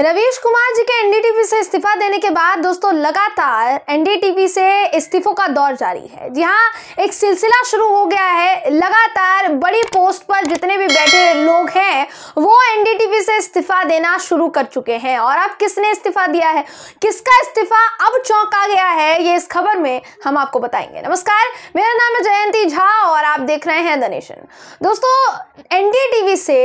रवीश कुमार जी के एनडीटीवी से इस्तीफा देने के बाद दोस्तों लगातार एनडीटीवी से इस्तीफों का दौर जारी है जी हाँ एक सिलसिला शुरू हो गया है लगातार बड़ी पोस्ट पर जितने भी बैठे लोग हैं वो एनडीटीवी से इस्तीफा देना शुरू कर चुके हैं और अब किसने इस्तीफा दिया है किसका इस्तीफा अब चौंका गया है ये इस खबर में हम आपको बताएंगे नमस्कार मेरा नाम है जयंती झा और आप देख रहे हैं द नेशन दोस्तों एनडीटीवी से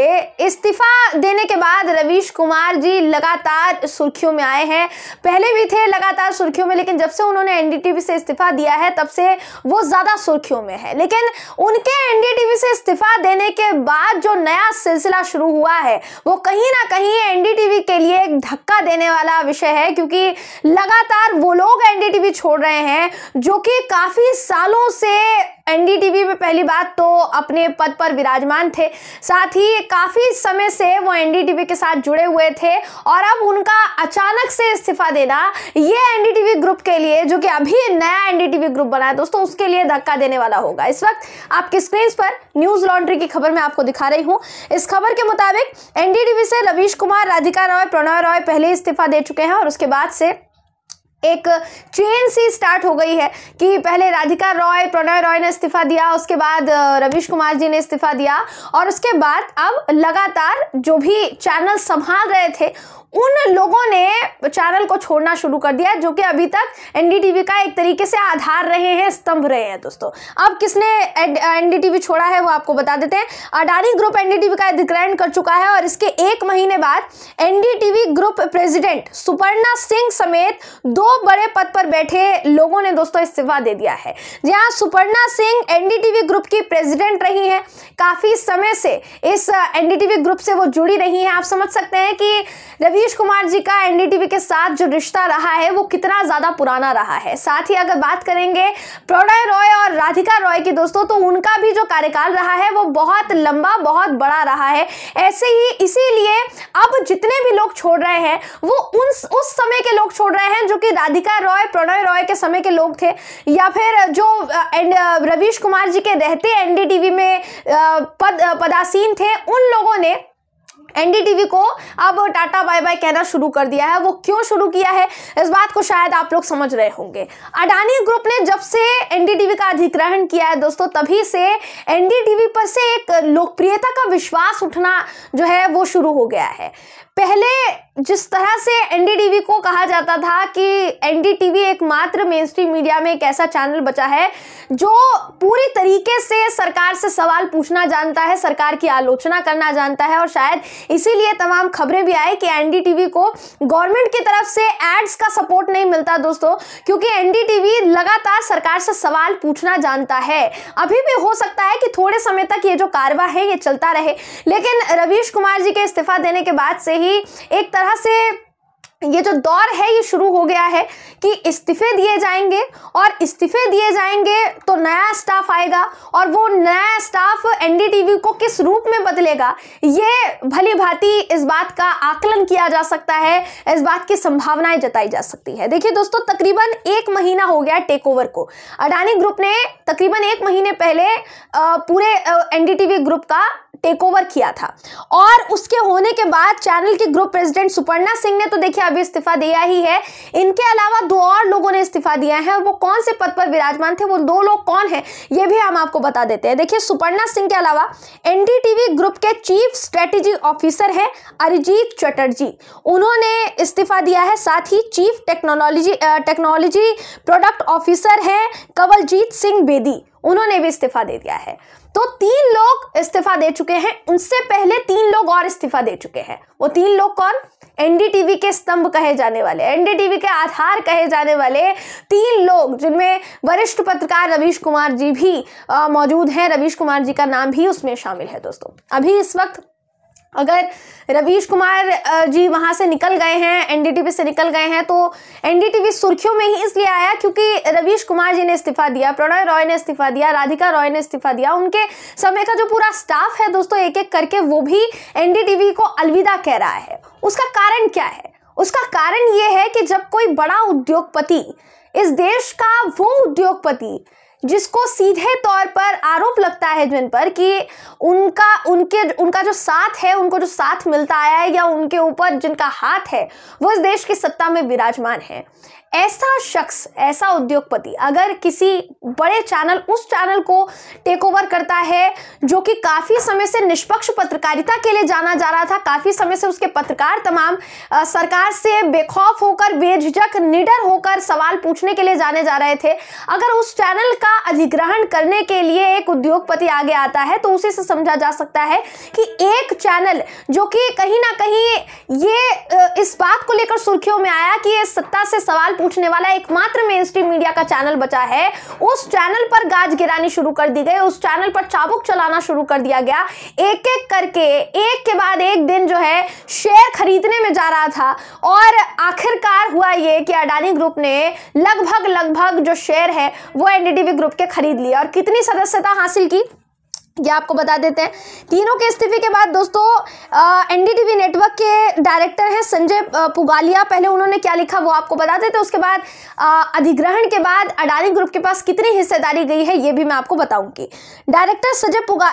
इस्तीफा देने के बाद रवीश कुमार जी लगातार सुर्खियों में आए हैं पहले भी थे लगातार सुर्खियों में लेकिन जब से उन्होंने एनडीटीवी से इस्तीफा दिया है तब से वो ज़्यादा सुर्खियों में है लेकिन उनके एनडीटीवी से इस्तीफा देने के बाद जो नया सिलसिला शुरू हुआ है वो कहीं ना कहीं एनडीटीवी के लिए एक धक्का देने वाला विषय है क्योंकि लगातार वो लोग एनडीटीवी छोड़ रहे हैं जो कि काफ़ी सालों से एनडीटीवी में पहली बात तो अपने पद पर विराजमान थे साथ ही काफ़ी समय से वो एनडीटीवी के साथ जुड़े हुए थे और अब उनका अचानक से इस्तीफा देना ये एनडीटीवी ग्रुप के लिए जो कि अभी नया एनडीटीवी ग्रुप बना है दोस्तों उसके लिए धक्का देने वाला होगा इस वक्त आपके स्क्रीन पर न्यूज लॉन्ड्री की खबर मैं आपको दिखा रही हूँ इस खबर के मुताबिक एनडीटीवी से रवीश कुमार राधिका रॉय प्रणय रॉय पहले इस्तीफा दे चुके हैं और उसके बाद से एक चेन सी स्टार्ट हो गई है कि पहले राधिका रॉय प्रणय रॉय ने इस्तीफा दिया उसके बाद रविश कुमार जी ने इस्तीफा दिया और उसके बाद अब लगातार जो भी चैनल संभाल रहे थे उन लोगों ने चैनल को छोड़ना शुरू कर दिया जो कि अभी तक एनडीटीवी का एक तरीके से आधार रहे हैं स्तंभ रहे हैं दोस्तों अब किसने एनडीटीवी छोड़ा है वो आपको बता देते हैं अडानी ग्रुप एनडीटीवी का अधिग्रहण कर चुका है और इसके एक महीने बाद NDTV group president Suparna Singh समेत दो बड़े पद पर बैठे लोगों ने दोस्तों इस्तीफा दे दिया है जहाँ सुपर्णा सिंह एनडीटीवी ग्रुप की प्रेजिडेंट रही है काफी समय से इस एनडीटीवी ग्रुप से वो जुड़ी रही है आप समझ सकते हैं कि रवि नीतीश कुमार जी का एनडीटीवी के साथ जो रिश्ता रहा है वो कितना ज्यादा पुराना रहा है साथ ही अगर बात करेंगे प्रणय रॉय और राधिका रॉय की दोस्तों तो उनका भी जो कार्यकाल रहा है वो बहुत लंबा बहुत बड़ा रहा है ऐसे ही इसीलिए अब जितने भी लोग छोड़ रहे हैं वो उन उस समय के लोग छोड़ रहे हैं जो कि राधिका रॉय प्रणय रॉय के समय के लोग थे या फिर जो रवीश कुमार जी के रहते एनडीटीवी में पद पदासीन थे उन लोगों ने एनडीटीवी को अब टाटा बाय बाय कहना शुरू कर दिया है वो क्यों शुरू किया है इस बात को शायद आप लोग समझ रहे होंगे अडानी ग्रुप ने जब से एनडीटीवी का अधिग्रहण किया है दोस्तों तभी से एनडीटीवी पर से एक लोकप्रियता का विश्वास उठना जो है वो शुरू हो गया है पहले जिस तरह से एनडीटीवी को कहा जाता था कि एनडीटीवी एकमात्र मेन स्ट्रीम मीडिया में एक ऐसा चैनल बचा है जो पूरी तरीके से सरकार से सवाल पूछना जानता है सरकार की आलोचना करना जानता है और शायद इसीलिए तमाम खबरें भी आई कि एनडीटीवी को गवर्नमेंट की तरफ से एड्स का सपोर्ट नहीं मिलता दोस्तों क्योंकि एनडीटीवी लगातार सरकार से सवाल पूछना जानता है अभी भी हो सकता है कि थोड़े समय तक ये जो कारवा है ये चलता रहे लेकिन रवीश कुमार जी के इस्तीफा देने के बाद से ही एक तरह से ये जो दौर है ये शुरू हो गया है कि इस्तीफे दिए जाएंगे और इस्तीफे दिए जाएंगे तो नया स्टाफ आएगा और वो नया स्टाफ एनडीटीवी को किस रूप में बदलेगा ये भली भांति इस बात का आकलन किया जा सकता है इस बात की संभावनाएं जताई जा सकती है देखिए दोस्तों तकरीबन एक महीना हो गया टेक ओवर को अडानी ग्रुप ने तकरीबन एक महीने पहले पूरे एनडीटीवी ग्रुप का टेक ओवर किया था और उसके होने के बाद चैनल के ग्रुप प्रेसिडेंट सुपर्णा सिंह ने तो देखिए अभी इस्तीफा दिया ही है इनके अलावा दो और लोगों ने इस्तीफा दिया है वो कौन से पद पर विराजमान थे वो दो लोग कौन है ये भी हम आपको बता देते हैं देखिए सुपर्णा सिंह के अलावा एनडीटीवी ग्रुप के चीफ स्ट्रेटेजी ऑफिसर है अरिजीत चटर्जी उन्होंने इस्तीफा दिया है साथ ही chief technology technology product officer है कवलजीत सिंह बेदी उन्होंने भी इस्तीफा दे दिया है तो तीन लोग इस्तीफा दे चुके हैं उनसे पहले तीन लोग और इस्तीफा दे चुके हैं वो तीन लोग कौन एनडीटीवी के स्तंभ कहे जाने वाले एनडीटीवी के आधार कहे जाने वाले तीन लोग जिनमें वरिष्ठ पत्रकार रवीश कुमार जी भी मौजूद हैं रवीश कुमार जी का नाम भी उसमें शामिल है दोस्तों अभी इस वक्त अगर रवीश कुमार जी वहाँ से निकल गए हैं एनडीटीवी से निकल गए हैं तो एनडीटीवी सुर्खियों में ही इसलिए आया क्योंकि रवीश कुमार जी ने इस्तीफा दिया प्रणय रॉय ने इस्तीफा दिया राधिका रॉय ने इस्तीफा दिया उनके समय का जो पूरा स्टाफ है दोस्तों एक एक करके वो भी एनडीटीवी को अलविदा कह रहा है उसका कारण क्या है उसका कारण ये है कि जब कोई बड़ा उद्योगपति इस देश का वो उद्योगपति जिसको सीधे तौर पर आरोप लगता है जिन पर कि उनका उनके उनका जो साथ है उनको जो साथ मिलता आया है या उनके ऊपर जिनका हाथ है वो इस देश की सत्ता में विराजमान है ऐसा शख्स ऐसा उद्योगपति अगर किसी बड़े चैनल उस चैनल को टेक ओवर करता है जो कि काफ़ी समय से निष्पक्ष पत्रकारिता के लिए जाना जा रहा था काफ़ी समय से उसके पत्रकार तमाम आ, सरकार से बेखौफ होकर बेझिझक निडर होकर सवाल पूछने के लिए जाने जा रहे थे अगर उस चैनल का अधिग्रहण करने के लिए एक उद्योगपति आगे आता है तो उसी से समझा जा सकता है कि एक चैनल जो कि कहीं ना कहीं ये इस बात को लेकर सुर्खियों में आया कि ये सत्ता से सवाल पूछने वाला एकमात्र मेन स्ट्रीम मीडिया का चैनल बचा है उस चैनल पर गाज गिरानी शुरू कर दी गई उस चैनल पर चाबुक चलाना शुरू कर दिया गया एक एक करके एक के बाद एक दिन जो है शेयर खरीदने में जा रहा था और आखिरकार हुआ ये कि अडानी ग्रुप ने लगभग लगभग जो शेयर है वो एनडीटीवी ग्रुप के खरीद लिया और कितनी सदस्यता हासिल की ये आपको बता देते हैं तीनों के इस्तीफे के बाद दोस्तों एनडीटीवी नेटवर्क के डायरेक्टर हैं संजय पुगालिया पहले उन्होंने क्या लिखा वो आपको बता देते हैं उसके बाद अधिग्रहण के बाद अडानी ग्रुप के पास कितनी हिस्सेदारी गई है ये भी मैं आपको बताऊंगी डायरेक्टर संजय पुगा,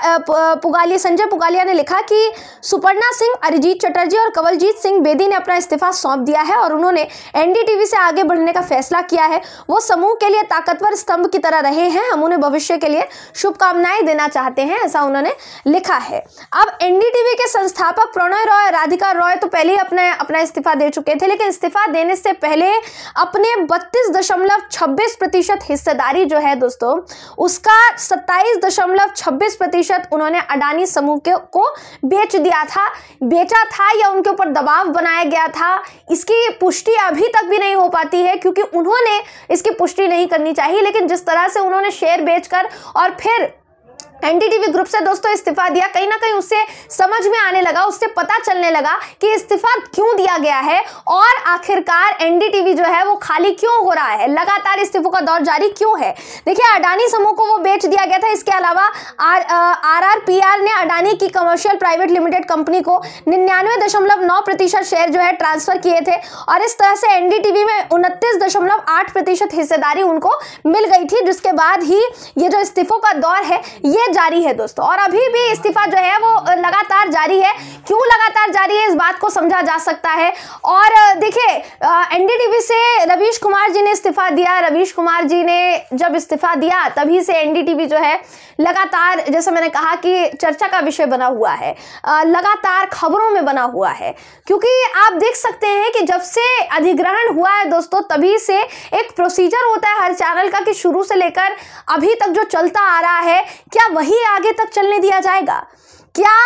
पुगालिया संजय पुगालिया ने लिखा कि सुपर्णा सिंह अरिजीत चटर्जी और कंवलजीत सिंह बेदी ने अपना इस्तीफा सौंप दिया है और उन्होंने एनडीटीवी से आगे बढ़ने का फैसला किया है वो समूह के लिए ताकतवर स्तंभ की तरह रहे हैं हम उन्हें भविष्य के लिए शुभकामनाएं देना चाहते हैं हैं ऐसा उन्होंने लिखा है अब एनडीटीवी के संस्थापक प्रणय रॉय राधिका रॉय तो पहले ही अपना अपना इस्तीफा दे चुके थे लेकिन इस्तीफा देने से पहले अपने बत्तीस हिस्सेदारी जो है दोस्तों उसका सत्ताईस उन्होंने अडानी समूह को बेच दिया था बेचा था या उनके ऊपर दबाव बनाया गया था इसकी पुष्टि अभी तक भी नहीं हो पाती है क्योंकि उन्होंने इसकी पुष्टि नहीं करनी चाहिए लेकिन जिस तरह से उन्होंने शेयर बेचकर और फिर एनडीटीवी ग्रुप से दोस्तों इस्तीफा दिया कहीं ना कहीं उससे समझ में आने लगा उससे पता चलने लगा कि इस्तीफा क्यों दिया गया है और आखिरकार एनडीटीवी जो है वो खाली क्यों हो रहा है लगातार इस्तीफों का दौर जारी क्यों है देखिए अडानी समूह को वो बेच दिया गया था इसके अलावा R R, R P R ने अडानी की कमर्शियल प्राइवेट लिमिटेड कंपनी को निन्यानवे दशमलव नौ प्रतिशत शेयर जो है ट्रांसफर किए थे और इस तरह से एनडीटीवी में उनतीस दशमलव आठ प्रतिशत हिस्सेदारी उनको मिल गई थी जिसके बाद ही ये जो इस्तीफों का दौर है ये जारी है दोस्तों और अभी भी इस्तीफा जो है वो लगातार जारी है क्यों लगातार जारी है इस बात को समझा जा सकता है और देखिए एनडीटीवी से रवीश कुमार जी ने इस्तीफा दिया रवीश कुमार जी ने जब इस्तीफा दिया तभी से एनडीटीवी जो है लगातार जैसे मैंने कहा कि चर्चा का विषय बना हुआ है लगातार खबरों में बना हुआ है क्योंकि आप देख सकते हैं कि जब से अधिग्रहण हुआ है दोस्तों तभी से एक प्रोसीजर होता है हर चैनल का कि शुरू शुरू से लेकर अभी तक जो चलता आ रहा है क्या वही आगे तक चलने दिया जाएगा क्या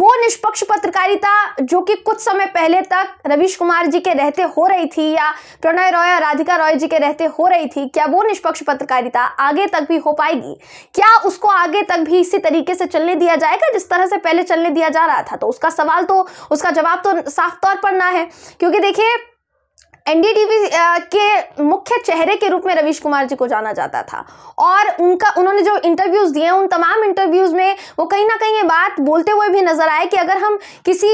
वो निष्पक्ष पत्रकारिता जो कि कुछ समय पहले तक रविश कुमार जी के रहते हो रही थी या प्रणय रॉय और राधिका रॉय जी के रहते हो रही थी क्या वो निष्पक्ष पत्रकारिता आगे तक भी हो पाएगी क्या उसको आगे तक भी इसी तरीके से चलने दिया जाएगा जिस तरह से पहले चलने दिया जा रहा था तो उसका सवाल तो उसका जवाब तो साफ तौर पर ना है क्योंकि देखिए एनडीटीवी के मुख्य चेहरे के रूप में रवीश कुमार जी को जाना जाता था और उनका उन्होंने जो इंटरव्यूज़ दिए उन तमाम इंटरव्यूज़ में वो कहीं ना कहीं ये बात बोलते हुए भी नज़र आए कि अगर हम किसी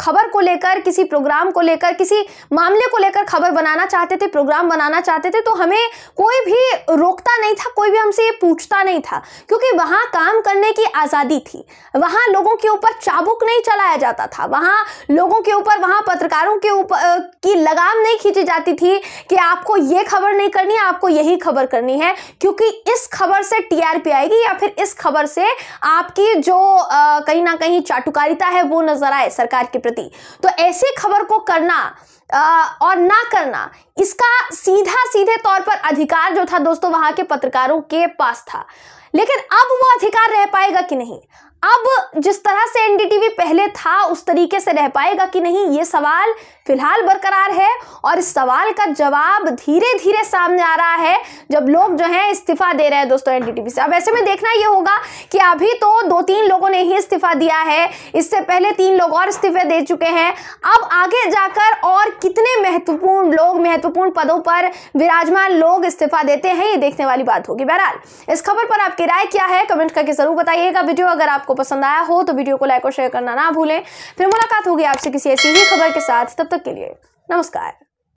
खबर को लेकर किसी प्रोग्राम को लेकर किसी मामले को लेकर खबर बनाना चाहते थे प्रोग्राम बनाना चाहते थे तो हमें कोई भी रोकता नहीं था कोई भी हमसे ये पूछता नहीं था क्योंकि वहाँ काम करने की आज़ादी थी वहाँ लोगों के ऊपर चाबुक नहीं चलाया जाता था वहां लोगों के ऊपर वहाँ पत्रकारों के ऊपर की लगाम नहीं खींची जाती थी कि आपको ये खबर नहीं करनी है आपको यही खबर करनी है क्योंकि इस खबर से टीआरपी आएगी या फिर इस खबर से आपकी जो आ, कहीं ना कहीं चाटुकारिता है वो नजर आए सरकार के प्रति तो ऐसी खबर को करना आ, और ना करना इसका सीधा सीधे तौर पर अधिकार जो था दोस्तों वहां के पत्रकारों के पास था लेकिन अब वो अधिकार रह पाएगा कि नहीं अब जिस तरह से एनडीटीवी पहले था उस तरीके से रह पाएगा कि नहीं ये सवाल फिलहाल बरकरार है और इस सवाल का जवाब धीरे धीरे सामने आ रहा है जब लोग जो हैं इस्तीफा दे रहे हैं दोस्तों एनडीटीवी से अब ऐसे में देखना ये होगा कि अभी तो दो तीन लोगों ने ही इस्तीफा दिया है इससे पहले तीन लोग और इस्तीफे दे चुके हैं अब आगे जाकर और कितने महत्वपूर्ण लोग महत्वपूर्ण पदों पर विराजमान लोग इस्तीफा देते हैं ये देखने वाली बात होगी बहरहाल इस खबर पर आपकी राय क्या है कमेंट करके जरूर बताइएगा वीडियो अगर आपको आपको पसंद आया हो तो वीडियो को लाइक और शेयर करना ना भूलें फिर मुलाकात होगी आपसे किसी ऐसी ही खबर के साथ तब तक के लिए नमस्कार